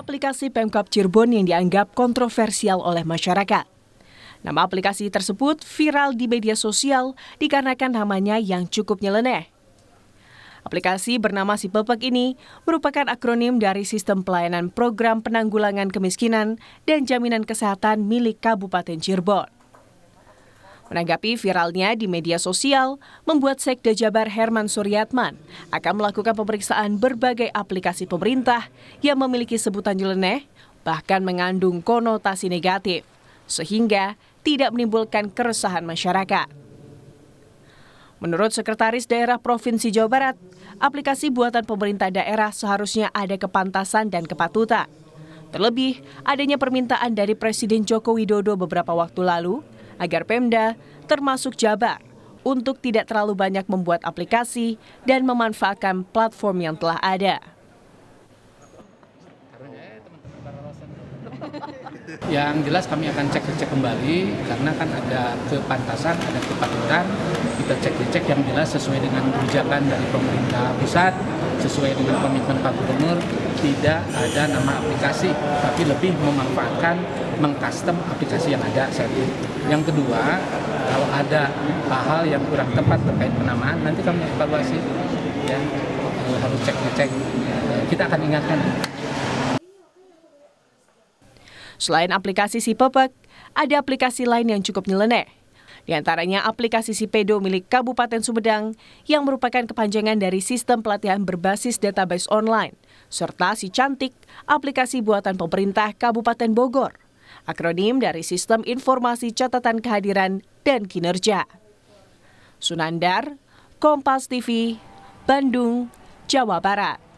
aplikasi Pemkap Cirebon yang dianggap kontroversial oleh masyarakat. Nama aplikasi tersebut viral di media sosial dikarenakan namanya yang cukup nyeleneh. Aplikasi bernama Si Pepek ini merupakan akronim dari Sistem Pelayanan Program Penanggulangan Kemiskinan dan Jaminan Kesehatan milik Kabupaten Cirebon. Menanggapi viralnya di media sosial, membuat Sekda Jabar Herman Suryatman akan melakukan pemeriksaan berbagai aplikasi pemerintah yang memiliki sebutan jeleneh, bahkan mengandung konotasi negatif, sehingga tidak menimbulkan keresahan masyarakat. Menurut Sekretaris Daerah Provinsi Jawa Barat, aplikasi buatan pemerintah daerah seharusnya ada kepantasan dan kepatutan. Terlebih, adanya permintaan dari Presiden Joko Widodo beberapa waktu lalu agar Pemda, termasuk Jabar, untuk tidak terlalu banyak membuat aplikasi dan memanfaatkan platform yang telah ada. Yang jelas kami akan cek-cek kembali karena kan ada kepantasan, ada kepatutan. Kita cek-cek yang jelas sesuai dengan kebijakan dari pemerintah pusat, sesuai dengan komitmen Pak Gubernur, tidak ada nama aplikasi, tapi lebih memanfaatkan mengcustom aplikasi yang ada ini. Yang kedua, kalau ada hal-hal yang kurang tepat terkait penamaan, nanti kami evaluasi. Ya, harus cek cek. Ya, kita akan ingatkan. Selain aplikasi si Pepek, ada aplikasi lain yang cukup nyeleneh. Di antaranya aplikasi Sipedo milik Kabupaten Sumedang yang merupakan kepanjangan dari sistem pelatihan berbasis database online, serta Si Cantik, aplikasi buatan pemerintah Kabupaten Bogor akronim dari Sistem Informasi Catatan Kehadiran dan Kinerja. Sunandar, Kompas TV, Bandung, Jawa Barat.